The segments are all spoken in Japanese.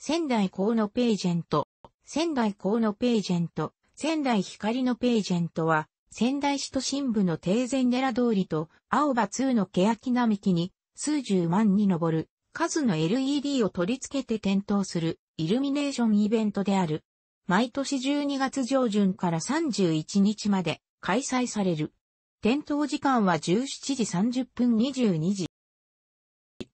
仙台港のページェント、仙台港のページェント、仙台光のページェントは、仙台市都心部の定禅寺通りと青葉2の欅並木に数十万に上る数の LED を取り付けて点灯するイルミネーションイベントである。毎年12月上旬から31日まで開催される。点灯時間は17時30分22時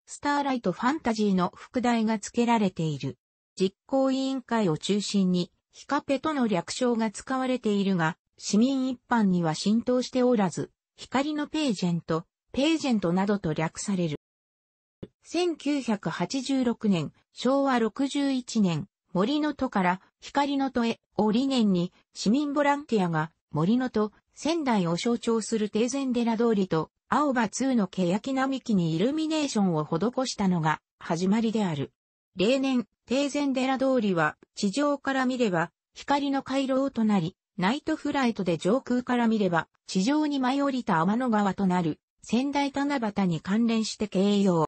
スターライトファンタジーの副題が付けられている。実行委員会を中心に、ヒカペとの略称が使われているが、市民一般には浸透しておらず、光のページェント、ページェントなどと略される。1986年、昭和61年、森の戸から光の戸へを理念に市民ボランティアが森の戸、仙台を象徴する定前寺通りと青葉2の欅並木にイルミネーションを施したのが始まりである。例年、定禅寺通りは地上から見れば光の回廊となり、ナイトフライトで上空から見れば地上に舞い降りた天の川となる仙台七夕に関連して形容。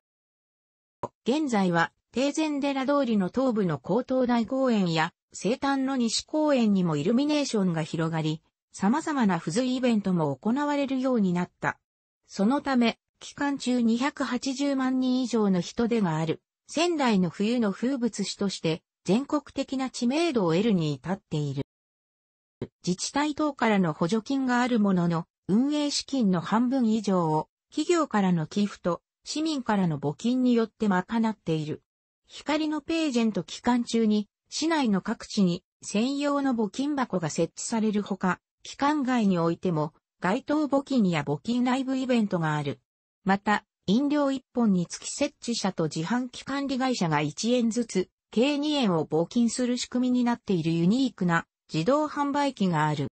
現在は定禅寺通りの東部の高等大公園や生誕の西公園にもイルミネーションが広がり、様々な付随イベントも行われるようになった。そのため、期間中280万人以上の人出がある、仙台の冬の風物詩として、全国的な知名度を得るに至っている。自治体等からの補助金があるものの、運営資金の半分以上を、企業からの寄付と、市民からの募金によって賄っている。光のページェント期間中に、市内の各地に専用の募金箱が設置されるほか、期間外においても、街頭募金や募金ライブイベントがある。また、飲料1本につき設置者と自販機管理会社が1円ずつ、計2円を募金する仕組みになっているユニークな自動販売機がある。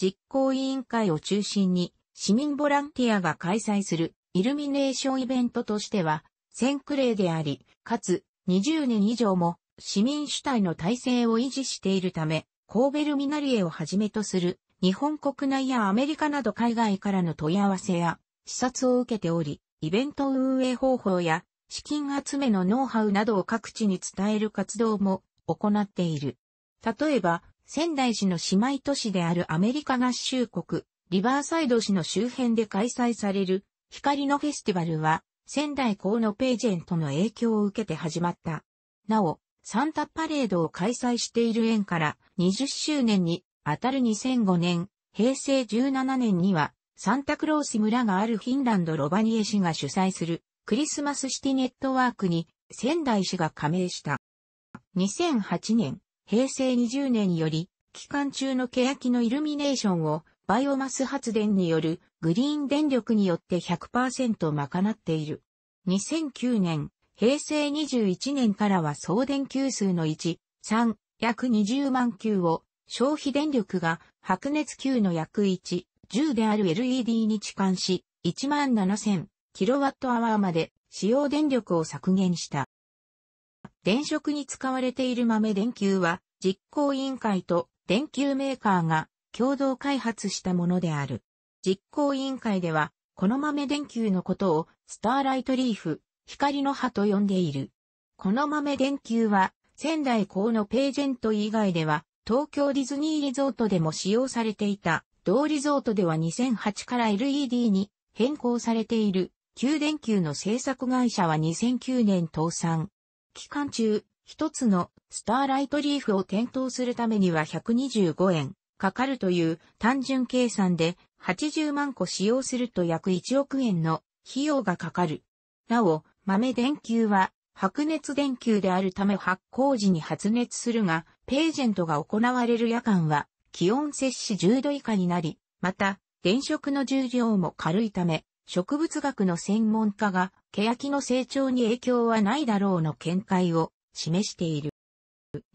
実行委員会を中心に市民ボランティアが開催するイルミネーションイベントとしては先駆例であり、かつ20年以上も市民主体の体制を維持しているため、神戸ルミナリエをはじめとする日本国内やアメリカなど海外からの問い合わせや視察を受けており、イベント運営方法や資金集めのノウハウなどを各地に伝える活動も行っている。例えば、仙台市の姉妹都市であるアメリカ合衆国、リバーサイド市の周辺で開催される光のフェスティバルは仙台港のページェントの影響を受けて始まった。なお、サンタパレードを開催している縁から20周年にあたる2005年、平成17年には、サンタクロース村があるフィンランドロバニエ市が主催するクリスマスシティネットワークに仙台市が加盟した。2008年、平成20年より、期間中の欅のイルミネーションをバイオマス発電によるグリーン電力によって100%賄っている。2009年、平成21年からは送電球数の1、3、約20万球を消費電力が白熱球の約1、10である LED に置換し、17000kWh まで使用電力を削減した。電飾に使われている豆電球は、実行委員会と電球メーカーが共同開発したものである。実行委員会では、この豆電球のことをスターライトリーフ、光の葉と呼んでいる。この豆電球は、仙台港のページェント以外では東京ディズニーリゾートでも使用されていた、同リゾートでは2008から LED に変更されている、旧電球の制作会社は2009年倒産。期間中、一つのスターライトリーフを点灯するためには125円かかるという単純計算で80万個使用すると約1億円の費用がかかる。なお、豆電球は白熱電球であるため発光時に発熱するが、ページェントが行われる夜間は、気温摂氏10度以下になり、また、電飾の重量も軽いため、植物学の専門家が、キの成長に影響はないだろうの見解を示している。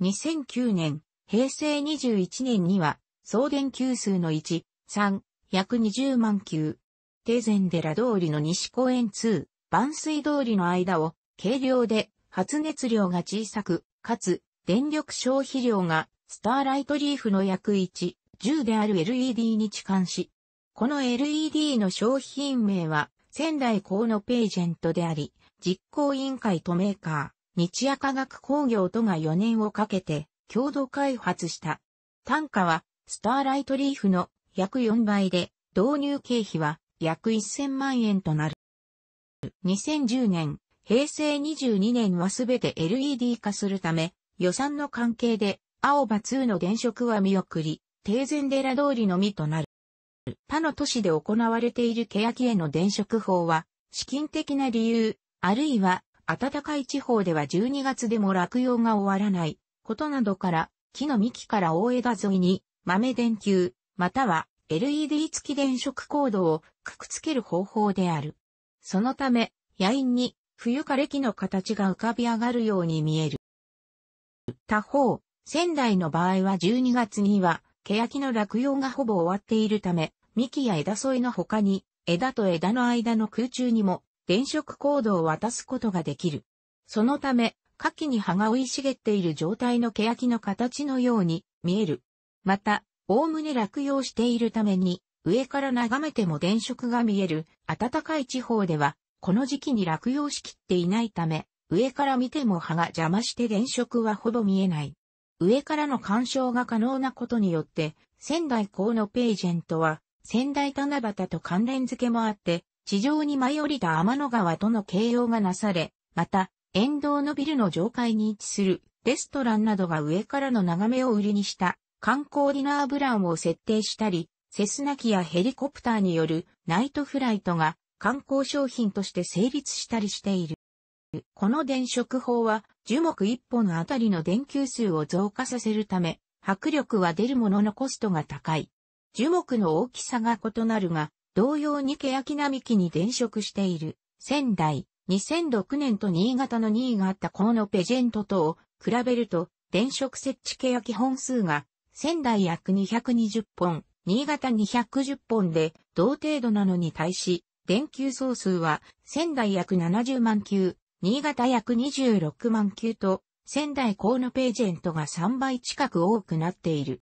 2009年、平成21年には、送電球数の1、3、約20万球。定前寺通りの西公園2、万水通りの間を軽量で発熱量が小さく、かつ電力消費量がスターライトリーフの約1、10である LED に置換し、この LED の商品名は仙台港のページェントであり、実行委員会とメーカー、日夜科学工業とが4年をかけて共同開発した。単価はスターライトリーフの約4倍で、導入経費は約1000万円となる。2010年、平成22年はすべて LED 化するため、予算の関係で、青葉2の電飾は見送り、定禅寺通りのみとなる。他の都市で行われている欅への電飾法は、資金的な理由、あるいは、暖かい地方では12月でも落葉が終わらない、ことなどから、木の幹から大枝沿いに、豆電球、または LED 付き電飾コードをくくつける方法である。そのため、野因に冬枯れ木の形が浮かび上がるように見える。他方、仙台の場合は12月には、欅の落葉がほぼ終わっているため、幹や枝添えの他に、枝と枝の間の空中にも、電飾コードを渡すことができる。そのため、夏季に葉が生い茂っている状態の欅の形のように見える。また、おおむね落葉しているために、上から眺めても電飾が見える暖かい地方では、この時期に落葉しきっていないため、上から見ても葉が邪魔して電飾はほぼ見えない。上からの干渉が可能なことによって、仙台港のページェントは、仙台七夕と関連付けもあって、地上に舞い降りた天の川との形容がなされ、また、沿道のビルの上階に位置するレストランなどが上からの眺めを売りにした観光ディナーブランを設定したり、セスナ機やヘリコプターによるナイトフライトが観光商品として成立したりしている。この電飾法は樹木1本あたりの電球数を増加させるため、迫力は出るもののコストが高い。樹木の大きさが異なるが、同様に欅並木に電飾している。仙台、2006年と新潟の2位があったこのペジェントとを比べると、電飾設置欅本数が仙台約220本、新潟210本で同程度なのに対し、電球総数は、仙台約70万球、新潟約26万球と、仙台港のページェントが3倍近く多くなっている。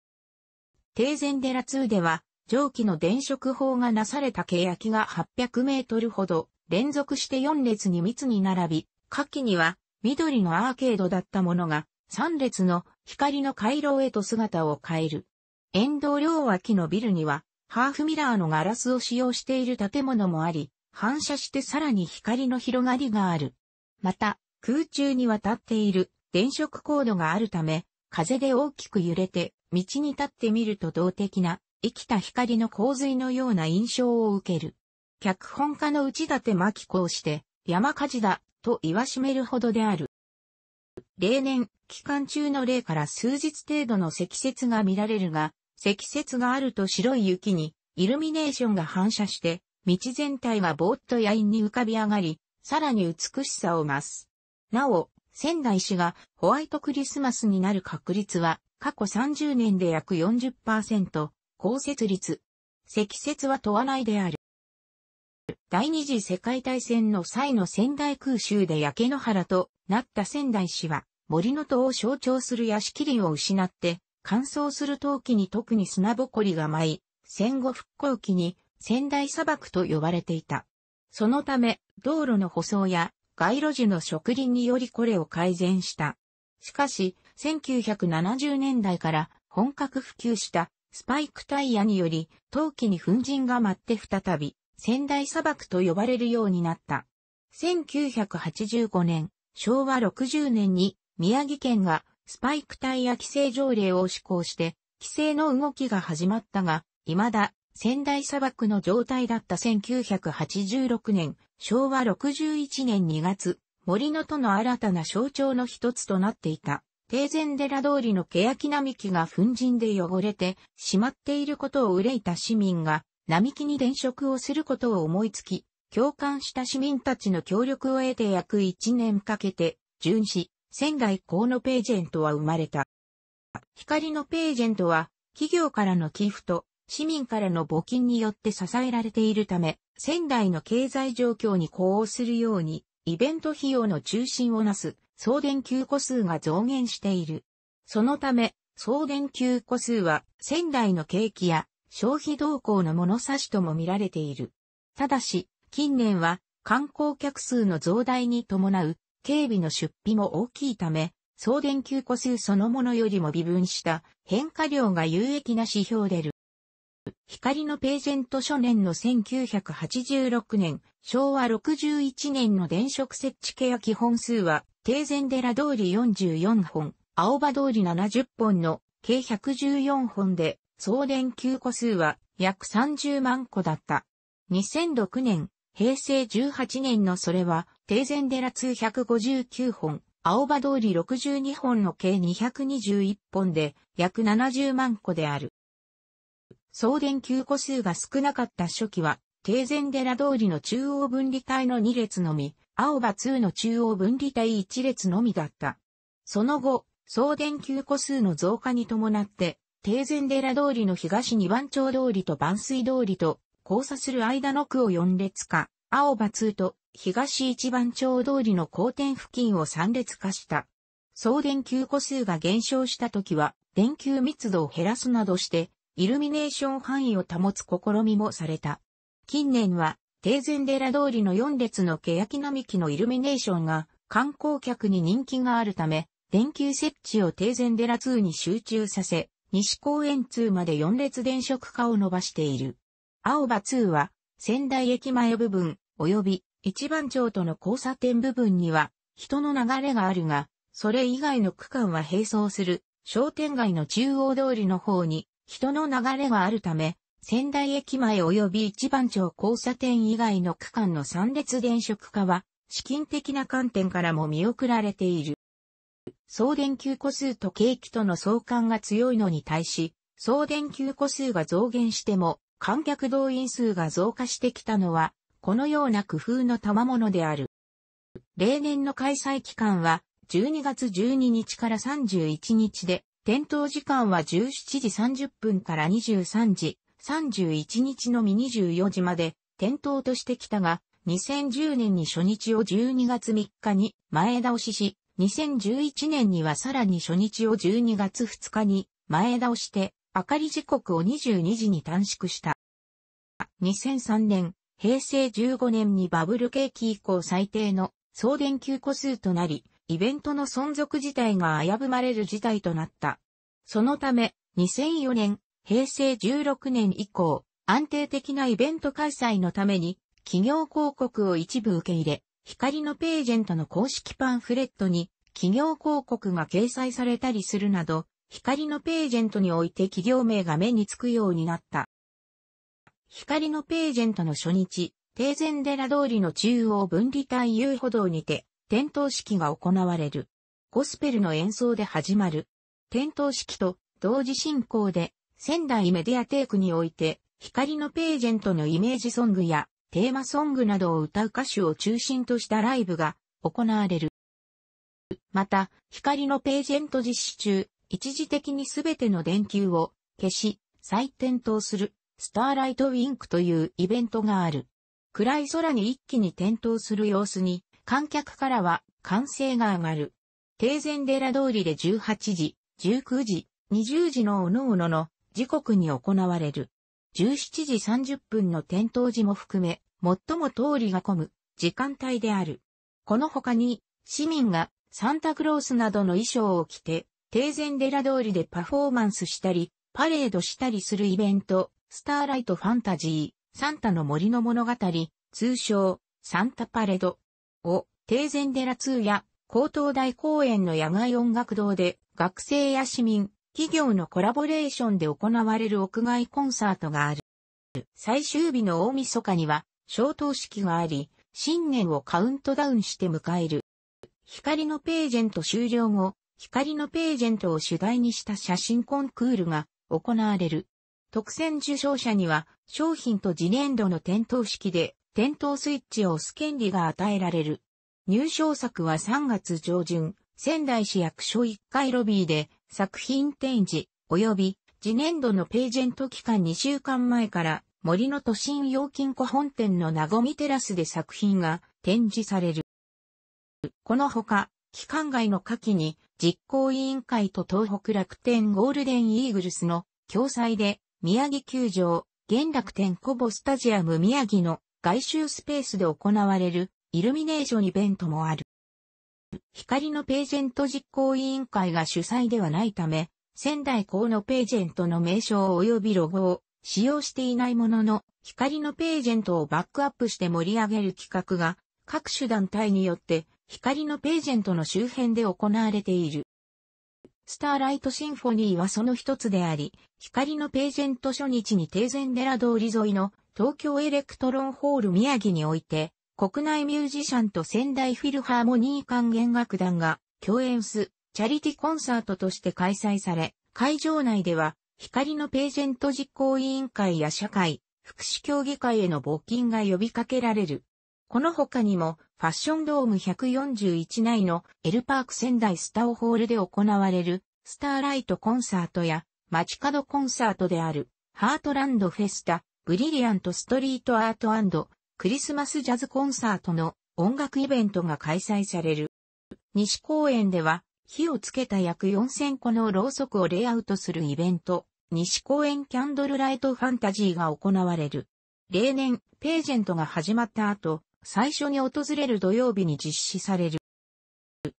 定前寺2では、蒸気の電飾法がなされた欅が800メートルほど、連続して4列に密に並び、下記には緑のアーケードだったものが3列の光の回廊へと姿を変える。沿道両脇のビルにはハーフミラーのガラスを使用している建物もあり、反射してさらに光の広がりがある。また、空中に渡っている電飾コードがあるため、風で大きく揺れて、道に立ってみると動的な、生きた光の洪水のような印象を受ける。脚本家の内立真紀子をして、山火事だ、と言わしめるほどである。例年、期間中の例から数日程度の積雪が見られるが、積雪があると白い雪にイルミネーションが反射して、道全体はぼーっと野因に浮かび上がり、さらに美しさを増す。なお、仙台市がホワイトクリスマスになる確率は過去30年で約40%、降雪率。積雪は問わないである。第二次世界大戦の際の仙台空襲で焼け野原となった仙台市は森の戸を象徴する屋敷林を失って乾燥する陶器に特に砂ぼこりが舞い、戦後復興期に仙台砂漠と呼ばれていた。そのため、道路の舗装や街路樹の植林によりこれを改善した。しかし、1970年代から本格普及したスパイクタイヤにより、陶器に粉塵が舞って再び、仙台砂漠と呼ばれるようになった。1985年、昭和60年に宮城県がスパイク体や規制条例を施行して、規制の動きが始まったが、未だ、仙台砂漠の状態だった1986年、昭和61年2月、森の都の新たな象徴の一つとなっていた。定禅寺通りの欅並木が粉塵で汚れてしまっていることを憂いた市民が並木に電飾をすることを思いつき、共感した市民たちの協力を得て約1年かけて、巡視、仙台港のページェントは生まれた。光のページェントは、企業からの寄付と市民からの募金によって支えられているため、仙台の経済状況に呼応するように、イベント費用の中心をなす送電給個数が増減している。そのため、送電給個数は仙台の景気や消費動向の物差しとも見られている。ただし、近年は観光客数の増大に伴う警備の出費も大きいため、送電球個数そのものよりも微分した変化量が有益な指標でる。光のページェント初年の1986年、昭和61年の電飾設置ケア基本数は、定禅寺通り44本、青葉通り70本の計114本で、送電球個数は約30万個だった。2006年、平成18年のそれは、定禅寺通159本、青葉通り62本の計221本で約70万個である。送電球個数が少なかった初期は、定禅寺通りの中央分離帯の2列のみ、青葉通の中央分離帯1列のみだった。その後、送電球個数の増加に伴って、定禅寺通りの東二番町通りと万水通りと交差する間の区を4列化、青葉通と東一番町通りの交点付近を3列化した。送電球個数が減少した時は、電球密度を減らすなどして、イルミネーション範囲を保つ試みもされた。近年は、定禅寺通りの4列の欅並木のイルミネーションが観光客に人気があるため、電球設置を定禅寺2に集中させ、西公園2まで4列電飾化を伸ばしている。青葉2は、仙台駅前部分、及び一番町との交差点部分には人の流れがあるが、それ以外の区間は並走する商店街の中央通りの方に人の流れがあるため、仙台駅前及び一番町交差点以外の区間の三列電飾化は、資金的な観点からも見送られている。送電球個数と景気との相関が強いのに対し、送電球個数が増減しても、観客動員数が増加してきたのは、このような工夫の賜物である。例年の開催期間は12月12日から31日で、点灯時間は17時30分から23時、31日のみ24時まで点灯としてきたが、2010年に初日を12月3日に前倒しし、2011年にはさらに初日を12月2日に前倒して、明かり時刻を22時に短縮した。2003年、平成15年にバブル景気以降最低の送電球個数となり、イベントの存続自体が危ぶまれる事態となった。そのため、2004年、平成16年以降、安定的なイベント開催のために、企業広告を一部受け入れ、光のページェントの公式パンフレットに、企業広告が掲載されたりするなど、光のページェントにおいて企業名が目につくようになった。光のページェントの初日、定禅寺通りの中央分離帯遊歩道にて、点灯式が行われる。ゴスペルの演奏で始まる。点灯式と同時進行で、仙台メディアテークにおいて、光のページェントのイメージソングやテーマソングなどを歌う歌手を中心としたライブが行われる。また、光のページェント実施中、一時的にすべての電球を消し、再点灯するスターライトウィンクというイベントがある。暗い空に一気に点灯する様子に、観客からは歓声が上がる。定前寺通りで18時、19時、20時のおのおのの時刻に行われる。17時30分の点灯時も含め、最も通りが混む時間帯である。この他に、市民がサンタクロースなどの衣装を着て、定前寺通りでパフォーマンスしたり、パレードしたりするイベント、スターライトファンタジー、サンタの森の物語、通称、サンタパレードを、ンデラ2や、高等大公園の野外音楽堂で、学生や市民、企業のコラボレーションで行われる屋外コンサートがある。最終日の大晦日には、消灯式があり、新年をカウントダウンして迎える。光のページェント終了後、光のページェントを主題にした写真コンクールが行われる。特選受賞者には商品と次年度の点灯式で点灯スイッチを押す権利が与えられる。入賞作は3月上旬、仙台市役所1階ロビーで作品展示及び次年度のページェント期間2週間前から森の都心用金庫本店の名ごみテラスで作品が展示される。このほか、期間外の夏季に実行委員会と東北楽天ゴールデンイーグルスの共催で宮城球場、現楽天コボスタジアム宮城の外周スペースで行われるイルミネーションイベントもある。光のページェント実行委員会が主催ではないため、仙台港のページェントの名称及びロゴを使用していないものの、光のページェントをバックアップして盛り上げる企画が、各種団体によって、光のページェントの周辺で行われている。スターライトシンフォニーはその一つであり、光のページェント初日に定前寺通り沿いの東京エレクトロンホール宮城において、国内ミュージシャンと仙台フィルハーモニー管弦楽団が共演す、チャリティコンサートとして開催され、会場内では、光のページェント実行委員会や社会、福祉協議会への募金が呼びかけられる。この他にも、ファッションドーム141内のエルパーク仙台スタオホールで行われるスターライトコンサートや街角コンサートであるハートランドフェスタ、ブリリアントストリートアートクリスマスジャズコンサートの音楽イベントが開催される。西公園では火をつけた約4000個のろうそくをレイアウトするイベント、西公園キャンドルライトファンタジーが行われる。例年、ページェントが始まった後、最初に訪れる土曜日に実施される。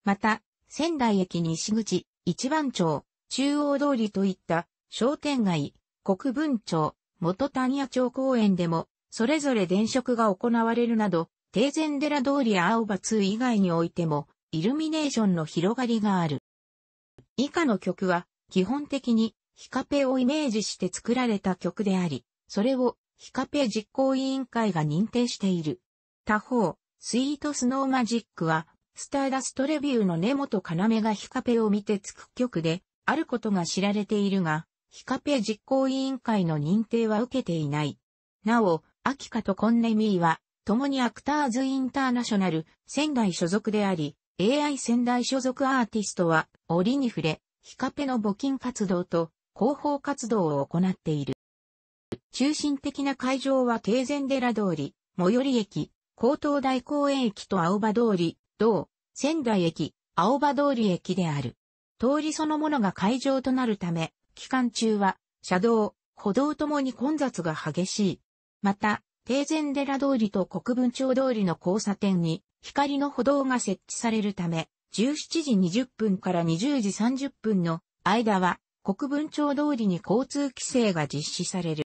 また、仙台駅西口、一番町、中央通りといった商店街、国分町、元谷屋町公園でも、それぞれ電飾が行われるなど、定電寺通りや青葉通以外においても、イルミネーションの広がりがある。以下の曲は、基本的に、ヒカペをイメージして作られた曲であり、それを、ヒカペ実行委員会が認定している。他方、スイートスノーマジックは、スターダストレビューの根本要がヒカペを見てつく曲で、あることが知られているが、ヒカペ実行委員会の認定は受けていない。なお、アキカとコンネミーは、共にアクターズインターナショナル、仙台所属であり、AI 仙台所属アーティストは、折に触れ、ヒカペの募金活動と、広報活動を行っている。中心的な会場は京前寺通り、最寄り駅、高等大公園駅と青葉通り、同、仙台駅、青葉通り駅である。通りそのものが会場となるため、期間中は、車道、歩道ともに混雑が激しい。また、定禅寺通りと国分町通りの交差点に、光の歩道が設置されるため、17時20分から20時30分の間は、国分町通りに交通規制が実施される。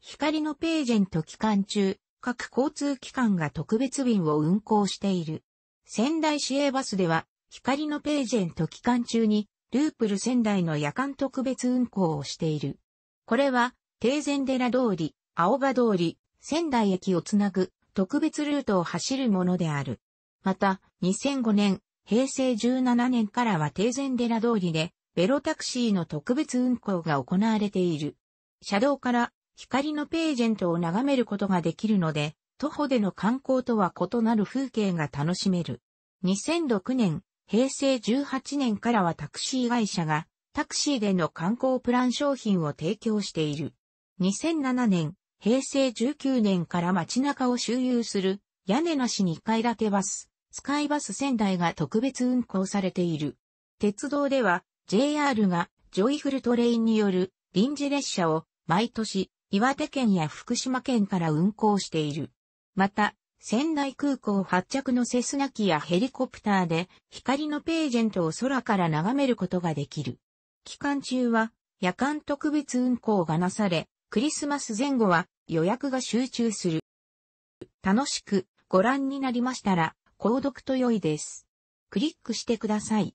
光のページェント期間中、各交通機関が特別便を運行している。仙台市営バスでは、光のページェント期間中に、ループル仙台の夜間特別運行をしている。これは、定前寺通り、青葉通り、仙台駅をつなぐ特別ルートを走るものである。また、2005年、平成17年からは定前寺通りで、ベロタクシーの特別運行が行われている。車道から光のページェントを眺めることができるので、徒歩での観光とは異なる風景が楽しめる。2006年、平成18年からはタクシー会社がタクシーでの観光プラン商品を提供している。2007年、平成19年から街中を周遊する屋根なし2階建てバス、スカイバス仙台が特別運行されている。鉄道では JR がジョイフルトレインによる臨時列車を毎年岩手県や福島県から運航している。また、仙台空港発着のセスナ機やヘリコプターで光のページェントを空から眺めることができる。期間中は夜間特別運行がなされ、クリスマス前後は予約が集中する。楽しくご覧になりましたら、購読と良いです。クリックしてください。